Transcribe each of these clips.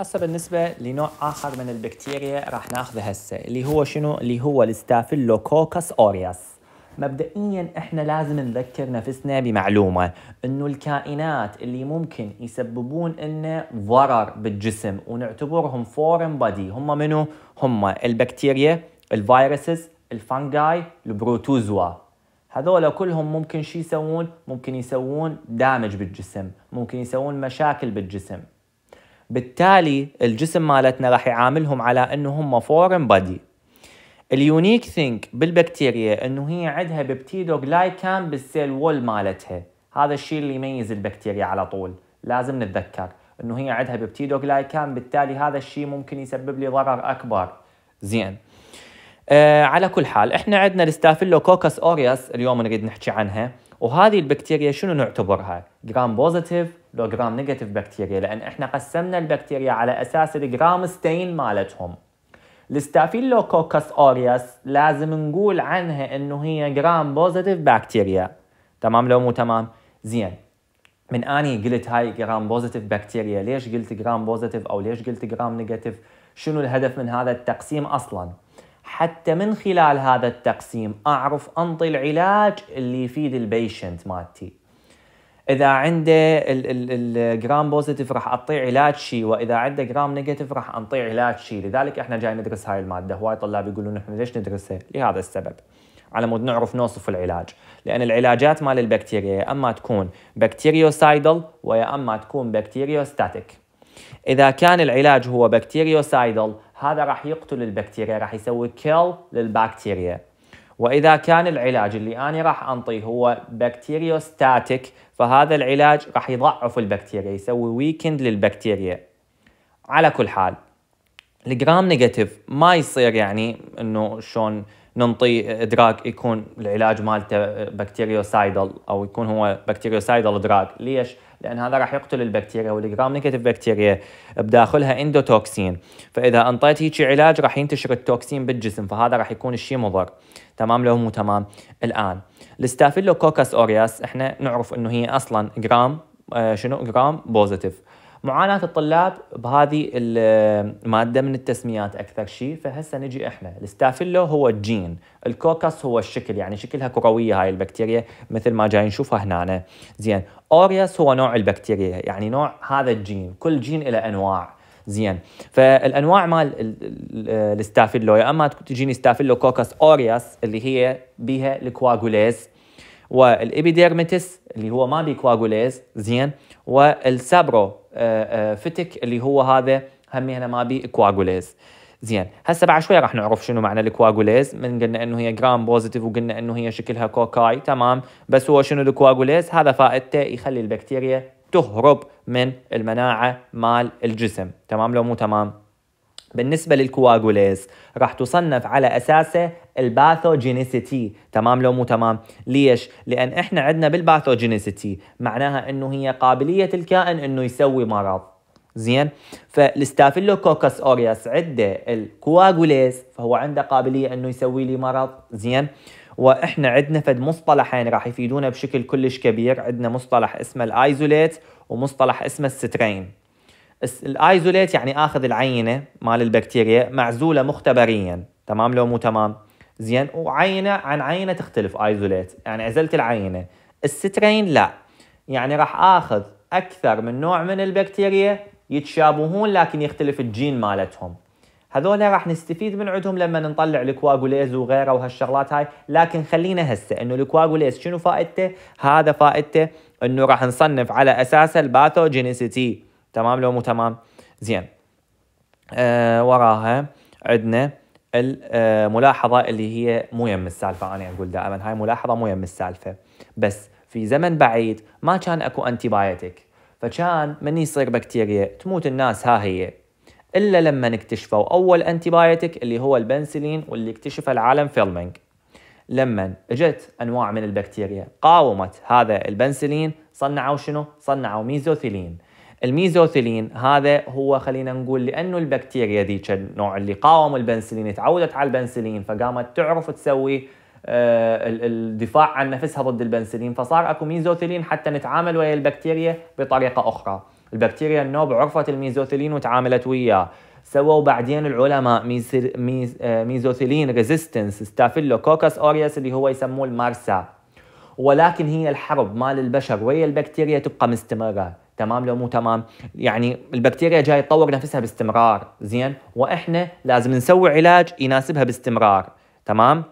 هسه بالنسبة لنوع آخر من البكتيريا راح ناخذه هسه اللي هو شنو؟ اللي هو الستافيلوكوكس أوريوس مبدئيا احنا لازم نذكر نفسنا بمعلومة انه الكائنات اللي ممكن يسببون لنا ضرر بالجسم ونعتبرهم فورن بادي هم منو؟ هم البكتيريا، الفيروسز، الفانجاي، البروتوزوا هذول كلهم ممكن شو يسوون؟ ممكن يسوون دامج بالجسم، ممكن يسوون مشاكل بالجسم بالتالي الجسم مالتنا راح يعاملهم على انه هم فورن بادي اليونيك ثينك بالبكتيريا انه هي عندها جلايكان بالسيل وول مالتها هذا الشيء اللي يميز البكتيريا على طول لازم نتذكر انه هي عندها جلايكان بالتالي هذا الشيء ممكن يسبب لي ضرر اكبر زين آه على كل حال احنا عندنا الستافيلوكوكاس اورياس اليوم نريد نحكي عنها وهذه البكتيريا شنو نعتبرها؟ جرام بوزيتيف لو جرام نيجاتيف بكتيريا لان احنا قسمنا البكتيريا على اساس الجرام ستين مالتهم. الستافيلوكوكس اورياس لازم نقول عنها انه هي جرام بوزيتيف بكتيريا. تمام لو مو تمام؟ زين من اني قلت هاي جرام بوزيتيف بكتيريا ليش قلت جرام بوزيتيف او ليش قلت جرام نيجاتيف شنو الهدف من هذا التقسيم اصلا حتى من خلال هذا التقسيم اعرف انطي العلاج اللي يفيد البيشنت مالتي اذا عنده الجرام بوزيتيف راح اعطيه علاج شيء واذا عنده جرام نيجاتيف راح انطي علاج شيء لذلك احنا جاي ندرس هاي الماده هواي طلاب يقولون احنا ليش ندرسها لهذا السبب على مود نعرف نوصف العلاج لان العلاجات مال البكتيريا يا اما تكون بكتيريوسايدل ويا اما تكون بكتيريوستاتيك إذا كان العلاج هو بكتيريوسايدل هذا راح يقتل البكتيريا راح يسوي كيل للبكتيريا وإذا كان العلاج اللي أنا راح أنطيه هو بكتيريوستاتيك فهذا العلاج راح يضعف البكتيريا يسوي ويكند للبكتيريا على كل حال الجرام نيجاتيف ما يصير يعني انه شلون ننطي دراج يكون العلاج مالته بكتيريوسايدل او يكون هو بكتيريوسايدل دراج ليش؟ لان هذا راح يقتل البكتيريا والجرام نيجاتيف بكتيريا بداخلها اندوتوكسين فاذا انطيت هيك علاج راح ينتشر التوكسين بالجسم فهذا راح يكون الشيء مضر تمام لو مو تمام الان الستافيلوكوكاس اورياس احنا نعرف انه هي اصلا جرام آه شنو جرام بوزيتيف معاناه الطلاب بهذه الماده من التسميات اكثر شيء فهسه نجي احنا الستافيلو هو الجين الكوكس هو الشكل يعني شكلها كرويه هاي البكتيريا مثل ما جاي نشوفها هنا زين اوريس هو نوع البكتيريا يعني نوع هذا الجين كل جين له انواع زين فالانواع مال الستافيلو يا اما تجيني ستافيلو كوكس اورياس اللي هي بيها الكواغوليز والابيديرمتس اللي هو ما بيه زين والسابرو فتك اللي هو هذا هم هنا ما بي كواغوليز زين هسه بعد شوي راح نعرف شنو معنى الكواغوليز من قلنا انه هي جرام بوزيتيف وقلنا انه هي شكلها كوكاي تمام بس هو شنو الكواغوليز هذا فائدته يخلي البكتيريا تهرب من المناعه مال الجسم تمام لو مو تمام بالنسبة للكواجوليز راح تصنف على أساسه الباثوجينيسيتي تمام لو مو تمام ليش لأن إحنا عندنا بالباثوجينيسيتي معناها أنه هي قابلية الكائن أنه يسوي مرض زين فالستافيلوكوكس اورياس عنده الكواجوليز فهو عنده قابليه انه يسوي لي مرض زين واحنا عندنا فد مصطلحين راح يفيدونا بشكل كلش كبير عندنا مصطلح اسمه الايزوليت ومصطلح اسمه السترين الايزوليت يعني اخذ العينه مال البكتيريا معزوله مختبريا تمام لو مو تمام زين وعينه عن عينه تختلف ايزوليت يعني عزلت العينه السترين لا يعني راح اخذ اكثر من نوع من البكتيريا يتشابهون لكن يختلف الجين مالتهم هذول راح نستفيد من عندهم لما نطلع الكواغوليز وغيره وهالشغلات هاي لكن خلينا هسه انه الكواغوليز شنو فائدته هذا فائدته انه راح نصنف على اساس الباثوجينيسيتي تمام لو مو تمام زين آه وراها عندنا الملاحظه آه، اللي هي مو يم السالفه انا اقول دائما هاي ملاحظه مو يم السالفه بس في زمن بعيد ما كان اكو انتي بايوتيك فكان من يصير بكتيريا تموت الناس ها هي الا لما اكتشفوا اول انتي بايوتيك اللي هو البنسلين واللي اكتشفه العالم فيلمينج لما اجت انواع من البكتيريا قاومت هذا البنسلين صنعوا شنو؟ صنعوا ميزوثيلين الميزوثيلين هذا هو خلينا نقول لانه البكتيريا ذيك النوع اللي قاوم البنسلين تعودت على البنسلين فقامت تعرف تسوي آه، الدفاع عن نفسها ضد البنسلين فصار اكو ميزوثيلين حتى نتعامل ويا البكتيريا بطريقه اخرى البكتيريا النوب عرفت الميزوثيلين وتعاملت وياه سووا بعدين العلماء ميز... آه، ميزوثيلين ريزيستنس ستافيلوكوكس اوريس اللي هو يسموه المارسا ولكن هي الحرب مال البشر ويا البكتيريا تبقى مستمرة تمام لو مو تمام يعني البكتيريا جاي تطور نفسها باستمرار زين واحنا لازم نسوي علاج يناسبها باستمرار تمام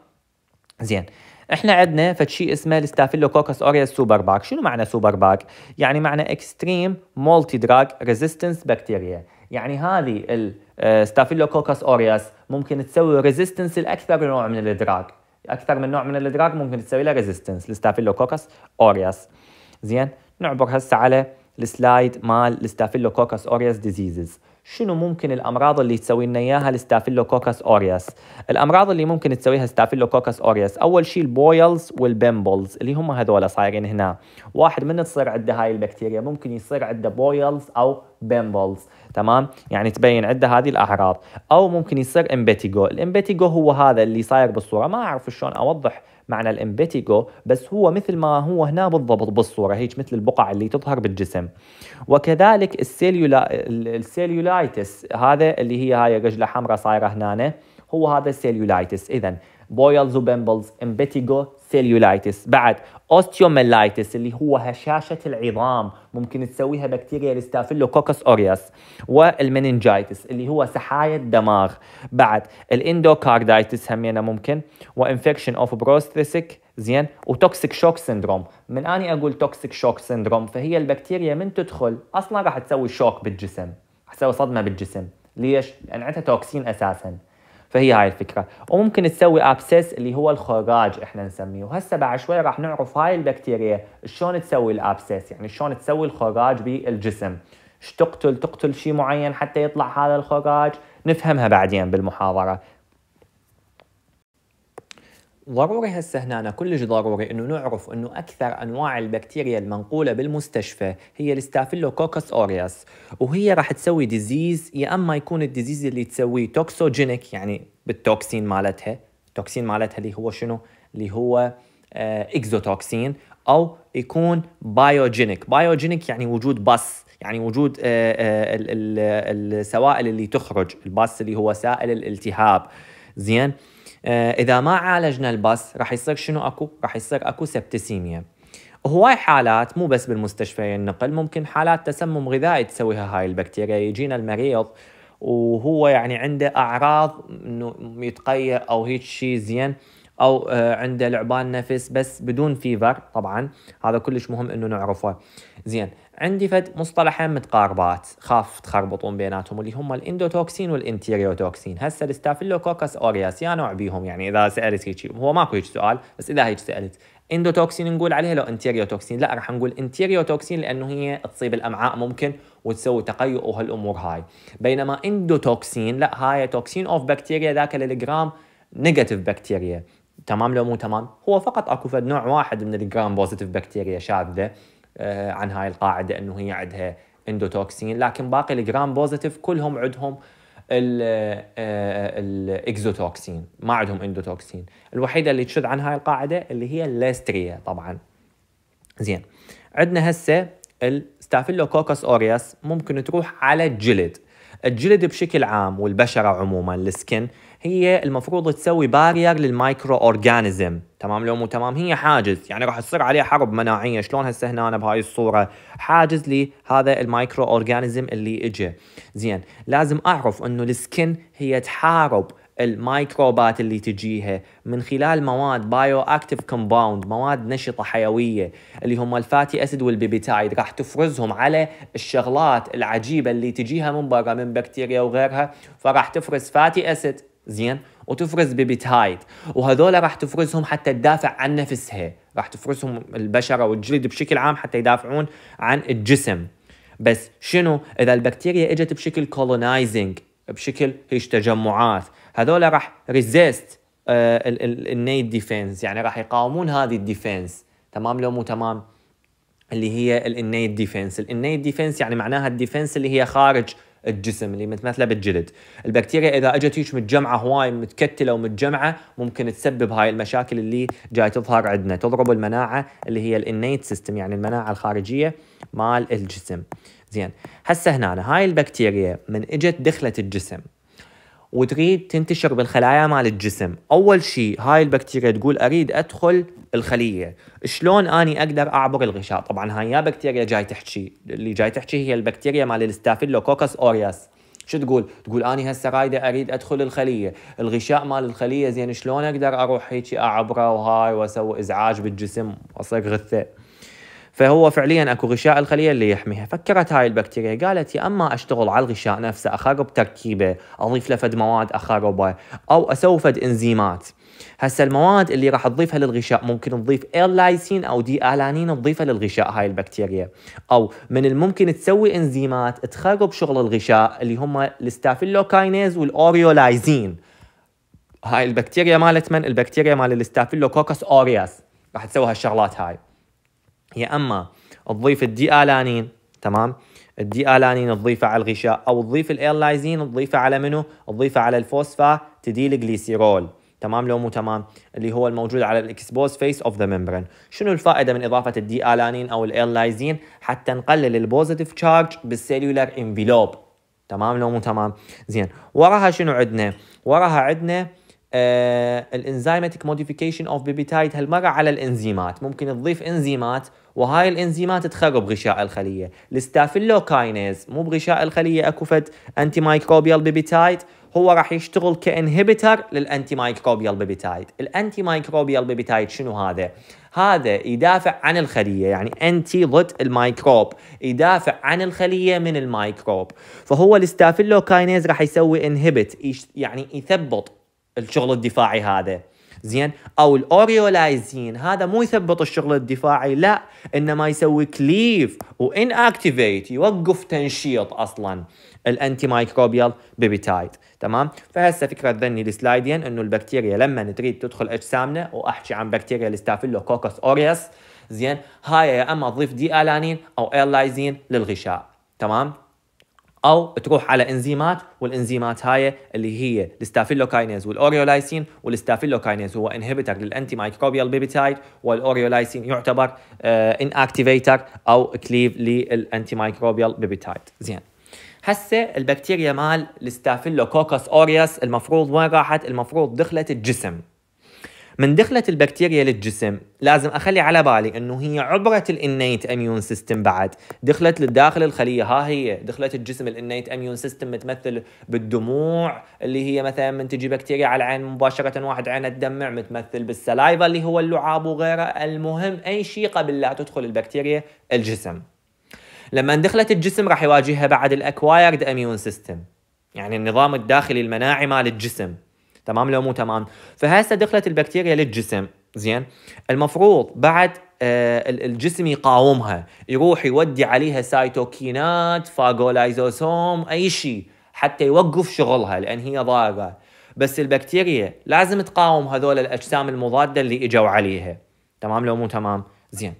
زين احنا عندنا فشي اسمه الستافيلوكوكس اوريس سوبر باك شنو معنى سوبر باك يعني معنى اكستريم مولتي دراج ريزيستنس بكتيريا يعني هذه الستافيلوكوكس اوريس آه، ممكن تسوي ريزيستنس لاكثر نوع من الادراج اكثر من نوع من الادراج ممكن تسوي له ريزيستنس الستافيلوكوكس اوريس زين نعبر هسه على السلايد مال كوكس اورياس ديزيزز شنو ممكن الامراض اللي تسوي لنا اياها كوكس اورياس الامراض اللي ممكن تسويها كوكس اورياس اول شيء البويلز والبيمبلز اللي هم هذول صايرين هنا واحد من تصير عنده هاي البكتيريا ممكن يصير عنده بويلز او بمبلز تمام يعني تبين عنده هذه الاعراض او ممكن يصير امبيتيجو الامبيتيجو هو هذا اللي صاير بالصوره ما اعرف شلون اوضح معنى الامبيتيجو بس هو مثل ما هو هنا بالضبط بالصوره هيك مثل البقع اللي تظهر بالجسم وكذلك السيليولا السيليولايتس هذا اللي هي هاي رجله حمراء صايره هنا هو هذا السيليولايتس اذا بويلز وبمبلز امبيتيجو سيليولايتس بعد اوستيوميلايتس اللي هو هشاشه العظام ممكن تسويها بكتيريا كوكس اورياس والمننجايتس اللي هو سحايا الدماغ بعد الاندوكاردايتس همينه ممكن وانفكشن اوف بروستريسك زين وتوكسيك شوك سندروم من اني اقول توكسيك شوك سندروم فهي البكتيريا من تدخل اصلا راح تسوي شوك بالجسم راح تسوي صدمه بالجسم ليش لان عندها توكسين اساسا فهي هاي الفكره وممكن تسوي ابسس اللي هو الخراج احنا نسميه وهسه بعد شوي راح نعرف هاي البكتيريا شلون تسوي الابسس يعني شلون تسوي الخراج بالجسم ايش تقتل تقتل شيء معين حتى يطلع هذا الخراج نفهمها بعدين بالمحاضره ضروري هسه هنا كلش ضروري انه نعرف انه اكثر انواع البكتيريا المنقوله بالمستشفى هي الستافيلوكوكس اورياس وهي راح تسوي ديزيز يا اما يكون الديزيز اللي تسويه توكسوجينيك يعني بالتوكسين مالتها التوكسين مالتها اللي هو شنو اللي هو اكزوتوكسين آه، او يكون بايوجينيك بايوجينيك يعني وجود بس يعني وجود آه، آه، السوائل اللي تخرج الباس اللي هو سائل الالتهاب زين آه، اذا ما عالجنا البس راح يصير شنو اكو؟ راح يصير اكو سبتسيميا هواي حالات مو بس بالمستشفى النقل ممكن حالات تسمم غذائي تسويها هاي البكتيريا يجينا المريض وهو يعني عنده اعراض انه يتقيأ او هيك شيء زين او آه، عنده لعبان نفس بس بدون فيفر طبعا هذا كلش مهم انه نعرفه زين عندي فد مصطلحين متقاربات خاف تخربطون بيناتهم اللي هم الاندوتوكسين والانتيريوتوكسين هسه الستافيلوكوكس اورياس يا نوع بيهم يعني اذا سالت هيك هو ماكو هيك سؤال بس اذا هيك سالت اندوتوكسين نقول عليها لو انتيريوتوكسين لا راح نقول انتيريوتوكسين لانه هي تصيب الامعاء ممكن وتسوي تقيؤ وهالامور هاي بينما اندوتوكسين لا هاي توكسين اوف بكتيريا ذاك الجرام نيجاتيف بكتيريا تمام لو مو تمام هو فقط اكو فد نوع واحد من الجرام بوزيتيف بكتيريا شاذه آه، عن هاي القاعده انه هي عندها اندوتوكسين لكن باقي الجرام بوزيتيف كلهم عندهم الاكزوتوكسين آه، آه، ما عندهم اندوتوكسين الوحيده اللي تشد عن هاي القاعده اللي هي الليستريا طبعا زين عندنا هسه الستافيلوكوكس اورياس ممكن تروح على الجلد الجلد بشكل عام والبشره عموما السكن هي المفروض تسوي بارير للمايكرو اورجانيزم تمام لو مو تمام هي حاجز يعني راح تصير عليه حرب مناعيه شلون هسه هنا بهاي الصوره حاجز لهذا المايكرو اورجانيزم اللي اجى زين لازم اعرف انه السكن هي تحارب الميكروبات اللي تجيها من خلال مواد بايو اكتيف كومباوند مواد نشطه حيويه اللي هم الفاتي اسيد والبيبيتايد راح تفرزهم على الشغلات العجيبه اللي تجيها من برا من بكتيريا وغيرها فراح تفرز فاتي اسيد زين وتفرز بيبيتايد وهذول راح تفرزهم حتى تدافع عن نفسها راح تفرزهم البشره والجلد بشكل عام حتى يدافعون عن الجسم بس شنو اذا البكتيريا اجت بشكل كولونايزنج بشكل هيش تجمعات هذول راح ريزيست آه، النيت ديفنس يعني راح يقاومون هذه الديفنس تمام لو مو تمام اللي هي الانيت ديفنس الانيت ديفنس يعني معناها الديفنس اللي هي خارج الجسم اللي متمثله بالجلد البكتيريا اذا اجت هيك متجمعه هواي متكتله ومتجمعه ممكن تسبب هاي المشاكل اللي جاي تظهر عندنا تضرب المناعه اللي هي الانيت سيستم يعني المناعه الخارجيه مال الجسم زين هسه هنا هاي البكتيريا من اجت دخلت الجسم وتريد تنتشر بالخلايا مال الجسم اول شيء هاي البكتيريا تقول اريد ادخل الخليه شلون اني اقدر اعبر الغشاء طبعا هاي يا بكتيريا جاي تحكي اللي جاي تحكي هي البكتيريا مال الستافيلوكوكس اورياس شو تقول؟ تقول اني هسه رايده اريد ادخل الخليه، الغشاء مال الخليه زين شلون اقدر اروح هيك اعبره وهاي واسوي ازعاج بالجسم واصير غثه؟ فهو فعليا اكو غشاء الخليه اللي يحميها فكرت هاي البكتيريا قالت يا اما اشتغل على الغشاء نفسه اخرب تركيبه اضيف له فد مواد اخربه او اسوي فد انزيمات هسه المواد اللي راح تضيفها للغشاء ممكن تضيف اللايسين او دي الانين تضيفها للغشاء هاي البكتيريا او من الممكن تسوي انزيمات تخرب شغل الغشاء اللي هم الستافيلوكاينيز والاوريولايزين هاي البكتيريا مالت من البكتيريا مال الاستافيلوكوكس اورياس راح تسوي هالشغلات هاي يا اما تضيف الدي الانين تمام الدي الانين تضيفها على الغشاء او تضيف الايرلايزين تضيفها على منه تضيفها على الفوسفا تديل جليسيرول تمام لو مو تمام اللي هو الموجود على الاكسبوز فيس اوف ذا ممبرين شنو الفائده من اضافه الدي الانين او الايرلايزين حتى نقلل البوزيتيف تشارج بالسيلولار انفلوب تمام لو مو تمام زين وراها شنو عندنا وراها عندنا آه، الانزيماتيك موديفيكيشن اوف بيبيتايد هالمره على الانزيمات ممكن تضيف انزيمات وهاي الانزيمات تخرب غشاء الخليه الستافيلوكاينيز مو بغشاء الخليه اكو فد انتي مايكروبيال بيبيتايد هو راح يشتغل كانهبيتر للانتي مايكروبيال بيبيتايد الانتي مايكروبيال بيبيتايد شنو هذا هذا يدافع عن الخليه يعني انتي ضد الميكروب يدافع عن الخليه من الميكروب فهو الستافيلوكاينيز راح يسوي انهبت يعني يثبط الشغل الدفاعي هذا زين او الاوريولايزين هذا مو يثبط الشغل الدفاعي لا انما يسوي كليف وان اكتيفيت يوقف تنشيط اصلا الانتي مايكروبيال بيبيتايد تمام فهسه فكره ذني السلايدين انه البكتيريا لما تريد تدخل اجسامنا واحكي عن بكتيريا الاستافيلو كوكوس اوريوس زين هاي يا اما تضيف دي الانين او ايلايزين للغشاء تمام او تروح على انزيمات والانزيمات هاي اللي هي الستافيلوكاينيز والاوريولايسين والستافيلوكاينيز هو انهبيتر للانتي مايكروبيال بيبتايد والاوريولايسين يعتبر ان آه، اكتيفيتر او كليف للانتي مايكروبيال بيبتايد زين هسه البكتيريا مال الستافيلوكوكوس اوريوس المفروض وين راحت المفروض دخلت الجسم من دخلت البكتيريا للجسم لازم اخلي على بالي انه هي عبرت الانيت اميون سيستم بعد دخلت لداخل الخليه ها هي دخلت الجسم الانيت اميون سيستم متمثل بالدموع اللي هي مثلا من تجي بكتيريا على العين مباشره واحد عينه تدمع متمثل بالسلايفا اللي هو اللعاب وغيره المهم اي شيء قبل لا تدخل البكتيريا الجسم لما دخلت الجسم راح يواجهها بعد الاكوايرد اميون سيستم يعني النظام الداخلي المناعي مال الجسم تمام لو مو تمام فهسه دخلت البكتيريا للجسم زين المفروض بعد آه، الجسم يقاومها يروح يودي عليها سايتوكينات فاجولايزوسوم اي شيء حتى يوقف شغلها لان هي ضاره بس البكتيريا لازم تقاوم هذول الاجسام المضاده اللي اجوا عليها تمام لو مو تمام زين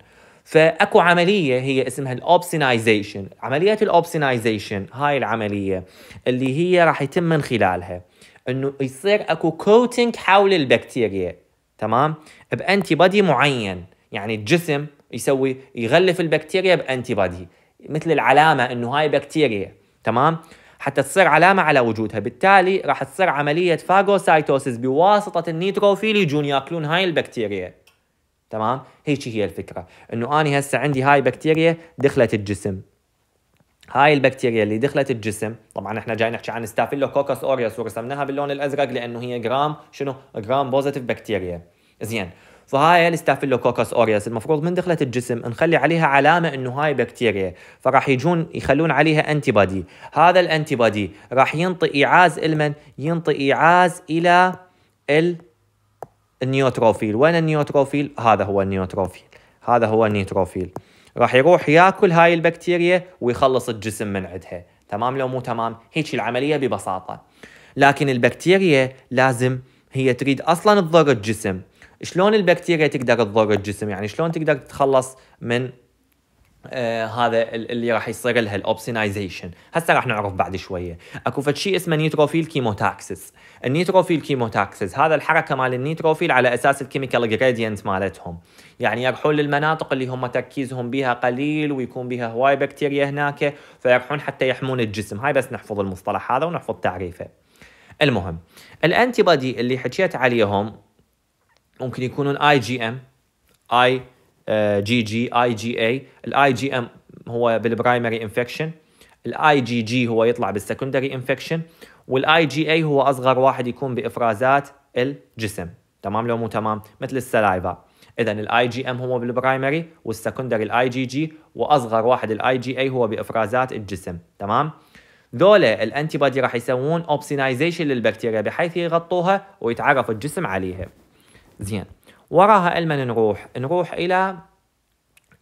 فاكو عمليه هي اسمها الاوبسينايزيشن عمليه الاوبسينايزيشن هاي العمليه اللي هي راح يتم من خلالها انه يصير اكو كوتنج حول البكتيريا تمام بانتي بادي معين يعني الجسم يسوي يغلف البكتيريا بانتي بادي مثل العلامه انه هاي بكتيريا تمام حتى تصير علامه على وجودها بالتالي راح تصير عمليه فاجوسايتوسيس بواسطه النيتروفيل يجون ياكلون هاي البكتيريا تمام هيك هي الفكره انه انا هسه عندي هاي بكتيريا دخلت الجسم هاي البكتيريا اللي دخلت الجسم طبعا احنا جاي نحكي عن ستافيلوكوكس اوريوس ورسمناها باللون الازرق لانه هي جرام شنو جرام بوزيتيف بكتيريا زين فهاي الستافيلوكوكس اوريوس المفروض من دخلت الجسم نخلي عليها علامه انه هاي بكتيريا فراح يجون يخلون عليها انتي بادي هذا الانتي بادي راح ينطي ايعاز لمن ينطي ايعاز الى النيوتروفيل وين النيوتروفيل هذا هو النيوتروفيل هذا هو النيوتروفيل راح يروح ياكل هاي البكتيريا ويخلص الجسم من عندها تمام لو مو تمام هيك العمليه ببساطه لكن البكتيريا لازم هي تريد اصلا تضر الجسم شلون البكتيريا تقدر تضر الجسم يعني شلون تقدر تتخلص من آه هذا اللي راح يصير لها الاوبسينايزيشن هسه راح نعرف بعد شويه اكو فد شيء اسمه نيتروفيل كيموتاكسس النيتروفيل كيموتاكسس هذا الحركه مال النيتروفيل على اساس الكيميكال جريدينت مالتهم يعني يروحون للمناطق اللي هم تركيزهم بها قليل ويكون بها هواي بكتيريا هناك فيروحون حتى يحمون الجسم هاي بس نحفظ المصطلح هذا ونحفظ تعريفه المهم الانتي اللي حكيت عليهم ممكن يكونون اي جي ام اي آه، جي جي اي جي اي الاي جي ام هو بالبرايمري انفكشن الاي جي جي هو يطلع بالسكندري انفكشن والاي جي اي هو اصغر واحد يكون بافرازات الجسم تمام لو مو تمام مثل السلايفا اذا الاي جي ام هو بالبرايمري والسكندري الاي جي جي واصغر واحد الاي جي اي هو بافرازات الجسم تمام ذولا الانتي بادي راح يسوون اوبسينايزيشن للبكتيريا بحيث يغطوها ويتعرف الجسم عليها زين وراها المن نروح نروح الى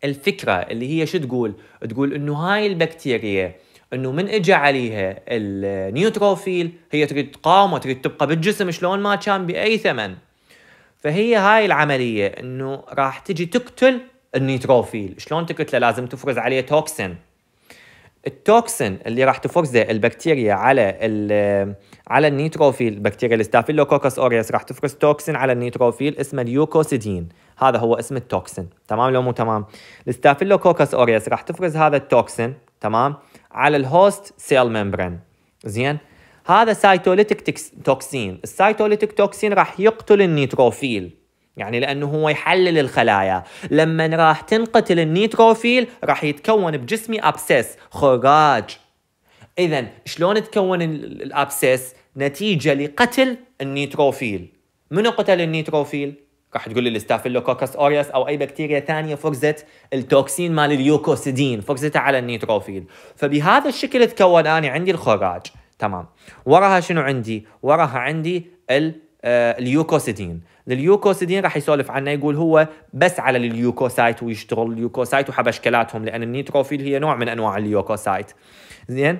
الفكره اللي هي شو تقول تقول انه هاي البكتيريا انه من اجى عليها النيوتروفيل هي تريد تقاوم وتريد تبقى بالجسم شلون ما كان باي ثمن فهي هاي العمليه انه راح تجي تقتل النيتروفيل شلون تقتله لازم تفرز عليه توكسين التوكسين اللي راح تفرزه البكتيريا على على النيتروفيل البكتيريا الستافيلوكوكس اوريس راح تفرز توكسين على النيتروفيل اسمه اليوكوسيدين هذا هو اسم التوكسين تمام لو مو تمام الستافيلوكوكس اوريس راح تفرز هذا التوكسين تمام على الهوست سيل ممبرين زين هذا سايتوليتيك توكسين السايتوليتيك توكسين راح يقتل النيتروفيل يعني لانه هو يحلل الخلايا لما راح تنقتل النيتروفيل راح يتكون بجسمي ابسس خراج اذا شلون تكون الابسس نتيجه لقتل النيتروفيل منو قتل النيتروفيل راح تقول لي الستافيلوكوكس اوريوس او اي بكتيريا ثانيه فرزت التوكسين مال اليوكوسيدين فرزتها على النيتروفيل فبهذا الشكل تكون انا عندي الخراج تمام وراها شنو عندي وراها عندي ال آه، اليوكوسيدين اليوكوسيدين راح يسولف عنه يقول هو بس على اليوكوسايت ويشتغل اليوكوسايت وحبشكلاتهم لان النيتروفيل هي نوع من انواع اليوكوسايت زين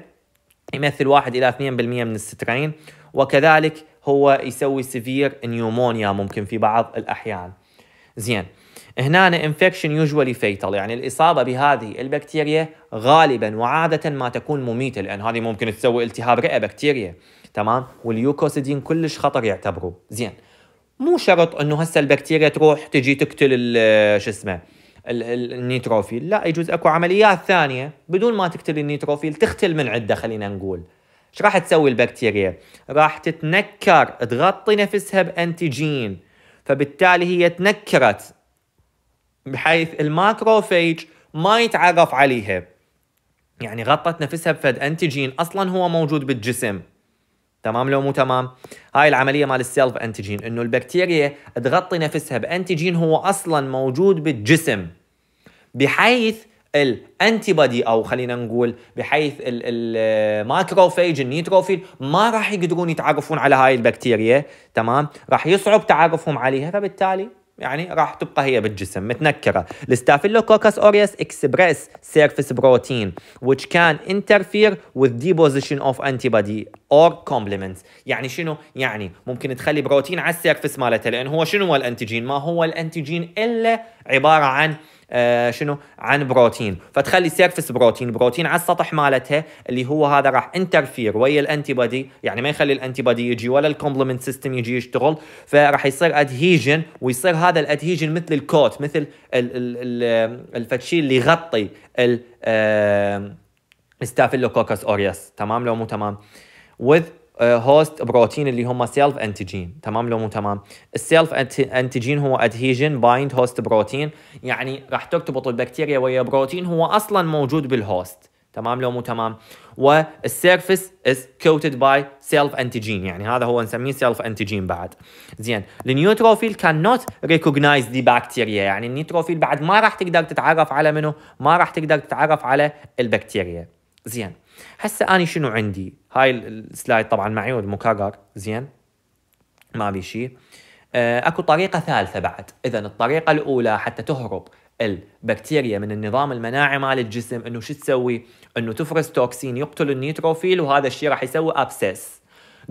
يمثل 1 الى 2% من السترين وكذلك هو يسوي سيفير نيومونيا ممكن في بعض الاحيان زين هنا انفكشن يوجوالي فيتال يعني الاصابه بهذه البكتيريا غالبا وعاده ما تكون مميته لان هذه ممكن تسوي التهاب رئه بكتيريا تمام واليوكوسيدين كلش خطر يعتبروه زين مو شرط انه هسه البكتيريا تروح تجي تقتل شو اسمه النيتروفيل لا يجوز اكو عمليات ثانيه بدون ما تقتل النيتروفيل تختل من عده خلينا نقول ايش راح تسوي البكتيريا راح تتنكر تغطي نفسها بانتيجين فبالتالي هي تنكرت بحيث الماكروفيج ما يتعرف عليها يعني غطت نفسها بفد انتيجين اصلا هو موجود بالجسم تمام لو مو تمام هاي العمليه مال السيلف انتيجين انه البكتيريا تغطي نفسها بانتيجين هو اصلا موجود بالجسم بحيث الانتيبادي او خلينا نقول بحيث الماكروفيج النيتروفيل ما راح يقدرون يتعرفون على هاي البكتيريا تمام راح يصعب تعرفهم عليها فبالتالي يعني راح تبقى هي بالجسم متنكره الستافيلوكوكس اوريس اكسبريس سيرفيس بروتين which can interfere with deposition of antibody or complements يعني شنو يعني ممكن تخلي بروتين على السيرفيس مالته لان هو شنو هو الانتيجين ما هو الانتيجين الا عباره عن آه شنو عن بروتين فتخلي سيرفس بروتين بروتين على السطح مالتها اللي هو هذا راح انترفير ويا الانتي بادي يعني ما يخلي الانتي بادي يجي ولا الكومبلمنت سيستم يجي يشتغل فراح يصير ادهيجن ويصير هذا الادهيجن مثل الكوت مثل الفتشي اللي يغطي ال ستافيلوكوكس آه، تمام لو مو تمام with هوست آه، بروتين اللي هم سيلف انتيجين تمام لو مو تمام السيلف انتيجين هو ادهيجن بايند هوست بروتين يعني راح ترتبط البكتيريا ويا بروتين هو اصلا موجود بالهوست تمام لو مو تمام والسيرفس از كوتد باي سيلف انتيجين يعني هذا هو نسميه سيلف انتيجين بعد زين النيوتروفيل كان نوت ريكوجنايز دي بكتيريا يعني النيوتروفيل بعد ما راح تقدر تتعرف على منه ما راح تقدر تتعرف على البكتيريا زين هسه اني شنو عندي هاي السلايد طبعا معي والمكرر زين ما بي شيء آه، اكو طريقه ثالثه بعد اذا الطريقه الاولى حتى تهرب البكتيريا من النظام المناعي مال الجسم انه شو تسوي انه تفرز توكسين يقتل النيتروفيل وهذا الشيء راح يسوي ابسس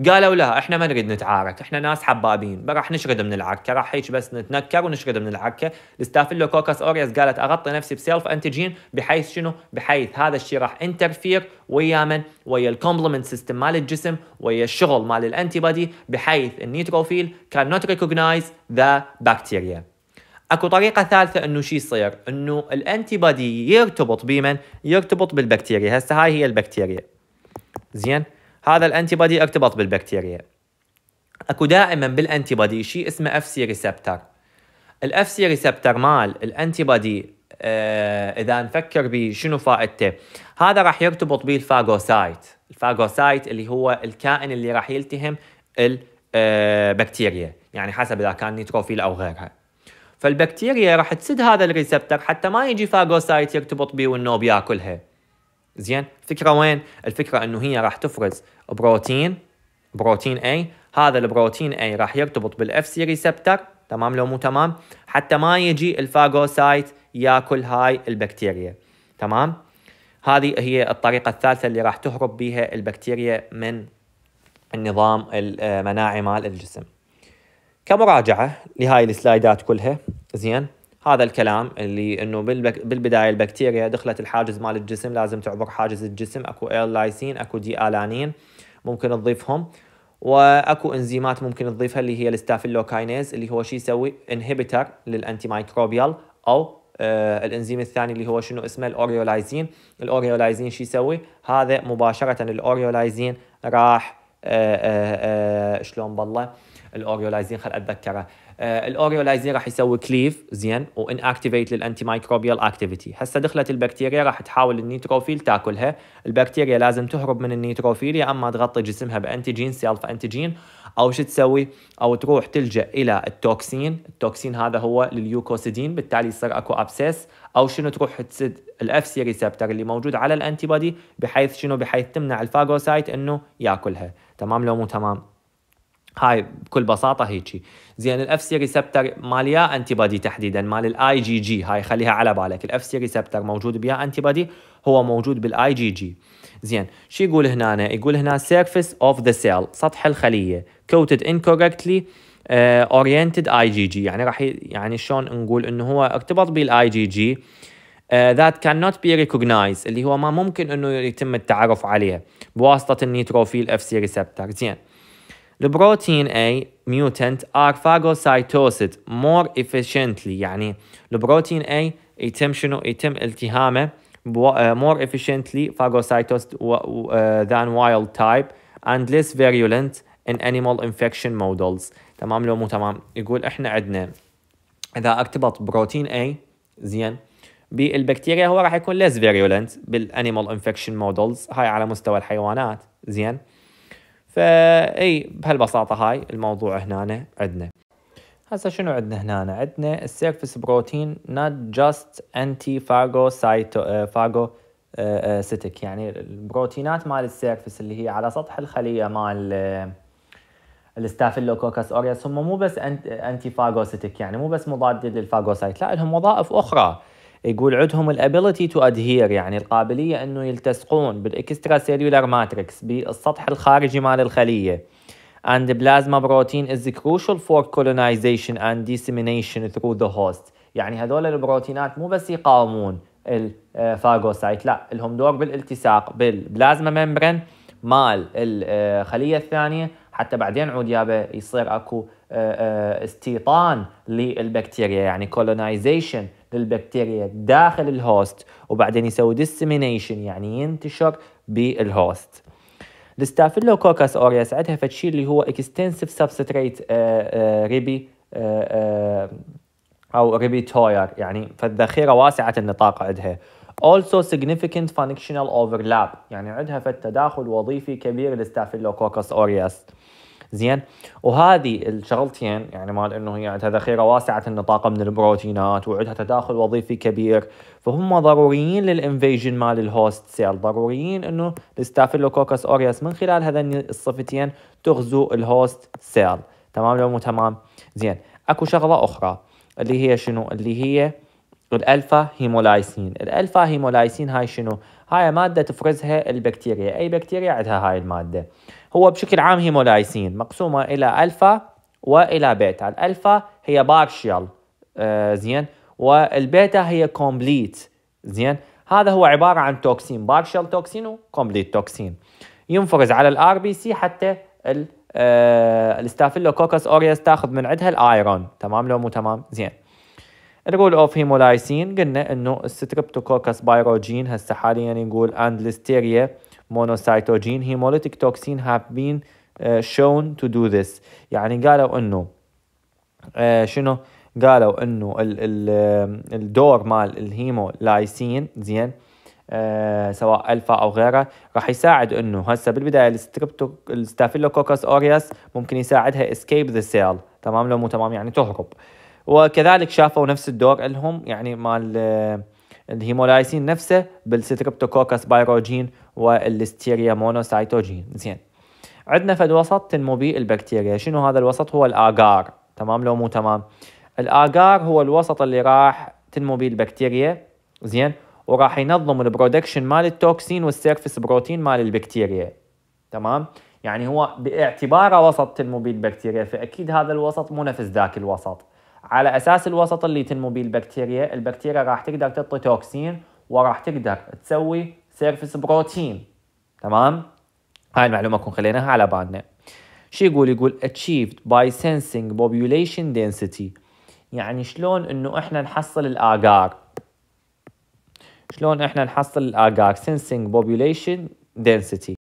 قالوا لا احنا ما نريد نتعارك احنا ناس حبابين راح نشرد من العركه راح هيك بس نتنكر ونشرد من العركه الاستافيلو كوكاس اوريس قالت اغطي نفسي بسيلف انتيجين بحيث شنو بحيث هذا الشيء راح انترفير ويا من ويا الكومبلمنت سيستم مال الجسم ويا الشغل مال الانتي بادي بحيث النيتروفيل كان نوت ريكوجنايز ذا بكتيريا اكو طريقه ثالثه انه شيء يصير انه الانتي بادي يرتبط بمن يرتبط بالبكتيريا هسه هاي هي البكتيريا زين هذا الانتي ارتبط بالبكتيريا اكو دائما بالانتي شيء اسمه اف سي ريسبتر الاف سي ريسبتر مال الانتي آه اذا نفكر به شنو فائدته هذا راح يرتبط به الفاغوسايت الفاغوسايت اللي هو الكائن اللي راح يلتهم البكتيريا آه، يعني حسب اذا كان نيتروفيل او غيرها فالبكتيريا راح تسد هذا الريسبتر حتى ما يجي فاغوسايت يرتبط به والنوب ياكلها زين الفكره وين الفكره انه هي راح تفرز بروتين بروتين اي هذا البروتين اي راح يرتبط بالاف سي ريسبتر تمام لو مو تمام حتى ما يجي الفاجوسايت ياكل هاي البكتيريا تمام هذه هي الطريقه الثالثه اللي راح تهرب بها البكتيريا من النظام المناعي آه، مال الجسم كمراجعه لهاي السلايدات كلها زين هذا الكلام اللي انه بالبدايه البكتيريا دخلت الحاجز مال الجسم لازم تعبر حاجز الجسم اكو ال لايسين اكو دي الانين ممكن تضيفهم واكو انزيمات ممكن تضيفها اللي هي الستافيلوكاينيز اللي هو شو يسوي انهبيتر للانتي مايكروبيال او آه الانزيم الثاني اللي هو شنو اسمه الاوريولايزين الاوريولايزين شو يسوي هذا مباشره الاوريولايزين راح آه آه آه شلون بالله الاوريولايزين خل اتذكره آه، الاوريولايزين راح يسوي كليف زين وان اكتيفيت للانتي مايكروبيال اكتيفيتي هسه دخلت البكتيريا راح تحاول النيتروفيل تاكلها البكتيريا لازم تهرب من النيتروفيل يا اما تغطي جسمها بانتيجين سيلف انتيجين او شو تسوي او تروح تلجا الى التوكسين التوكسين هذا هو لليوكوسيدين بالتالي يصير اكو ابسيس او شنو تروح تسد الاف سي ريسبتر اللي موجود على الانتي بحيث شنو بحيث تمنع الفاجوسايت انه ياكلها تمام لو مو تمام هاي بكل بساطه هيجي زين الاف سي ريسبتر مال يا انتي بادي تحديدا مال الاي جي جي هاي خليها على بالك الاف سي ريسبتر موجود بيا انتي بادي هو موجود بالاي جي جي زين شو يقول هنا يقول هنا سيرفيس اوف ذا سيل سطح الخليه كوتد انكوركتلي اورينتد اي جي جي يعني راح يعني شلون نقول انه هو ارتبط بالاي جي جي ذات كان نوت بي ريكوجنايز اللي هو ما ممكن انه يتم التعرف عليه بواسطه النيتروفيل اف سي ريسبتر زين البروتين A ميوتنت are phagocytosed more efficiently يعني البروتين A يتم شنو يتم التهامه آه، more efficiently phagocytosed آه، than wild type and less virulent in animal infection models تمام لو مو تمام يقول احنا عندنا اذا ارتبط بروتين A زين بالبكتيريا هو راح يكون less virulent بالانيمال انفكشن مودلز هاي على مستوى الحيوانات زين فاي بهالبساطه هاي الموضوع هنا عندنا هسه شنو عندنا هنا عندنا السيرفس بروتين نوت جاست انتي فاجو سايتو فاجو سيتك يعني البروتينات مال السيرفس اللي هي على سطح الخليه مال آه، الستافيلوكوكس اوريس هم مو بس انتي آه، فاجوسيتك يعني مو بس مضاد للفاجوسايت لا لهم وظائف اخرى يقول عندهم الابيلتي تو ادهير يعني القابليه انه يلتصقون بالاكسترا سيلولار ماتريكس بالسطح الخارجي مال الخليه and the plasma protein is crucial for colonization and dissemination through the host يعني هذول البروتينات مو بس يقاومون الفاجوسايت لا لهم دور بالالتصاق بالبلازما ممبرين مال الخليه الثانيه حتى بعدين عود يابا يصير اكو آه، آه، استيطان للبكتيريا يعني colonization للبكتيريا داخل الهوست وبعدين يسوي ديسمينيشن يعني ينتشر بالهوست الستافيلوكوكس اوريس عندها فتشي اللي هو اكستنسيف آه، سبستريت آه، ريبي آه، او ريبيتوير يعني فالذخيره واسعه النطاق عندها also significant functional overlap يعني عندها فتداخل وظيفي كبير لستافيلوكوكس اوريس زين وهذه الشغلتين يعني مال انه هي عندها ذخيره واسعه النطاق من البروتينات وعندها تداخل وظيفي كبير فهم ضروريين للانفيجن مال الهوست سيل ضروريين انه الستافيلوكوكس اوريوس من خلال هذين الصفتين تغزو الهوست سيل تمام لو مو تمام زين اكو شغله اخرى اللي هي شنو اللي هي الالفا هيمولايسين الالفا هيمولايسين هاي شنو هاي ماده تفرزها البكتيريا اي بكتيريا عندها هاي الماده هو بشكل عام هيمولايسين مقسومة إلى ألفا وإلى بيتا الألفا هي بارشيال آه، زين والبيتا هي كومبليت زين هذا هو عبارة عن توكسين بارشال توكسين وكومبليت توكسين ينفرز على الار بي سي حتى ال آه الستافيلوكوكس تاخذ من عندها الايرون تمام لو مو تمام زين الرول اوف هيمولايسين قلنا انه الستريبتوكوكس بايروجين هسه حاليا نقول اند ليستيريا monocytogen hemolytic toxin have been شون uh, shown to do this يعني قالوا انه آه شنو قالوا انه ال ال um, الدور مال الهيمو لايسين زين آه سواء الفا او غيره راح يساعد انه هسه بالبدايه الستريبتو الستافيلوكوكس اورياس ممكن يساعدها اسكيب ذا سيل تمام لو مو تمام يعني تهرب وكذلك شافوا نفس الدور لهم يعني مال الهيمولايسين نفسه بالستريبتوكوكس بايروجين والليستيريا مونوسايتوجين زين عندنا في الوسط تنمو به البكتيريا شنو هذا الوسط هو الاغار تمام لو مو تمام الاغار هو الوسط اللي راح تنمو به البكتيريا زين وراح ينظم البرودكشن مال التوكسين والسيرفس بروتين مال البكتيريا تمام يعني هو باعتباره وسط تنمو به البكتيريا فاكيد هذا الوسط مو نفس ذاك الوسط على اساس الوسط اللي تنمو بيه البكتيريا البكتيريا راح تقدر تعطي توكسين وراح تقدر تسوي سيرفس بروتين تمام هاي المعلومه كون خليناها على بالنا شو يقول يقول achieved by sensing population density يعني شلون انه احنا نحصل الاجار شلون احنا نحصل الاغار sensing population density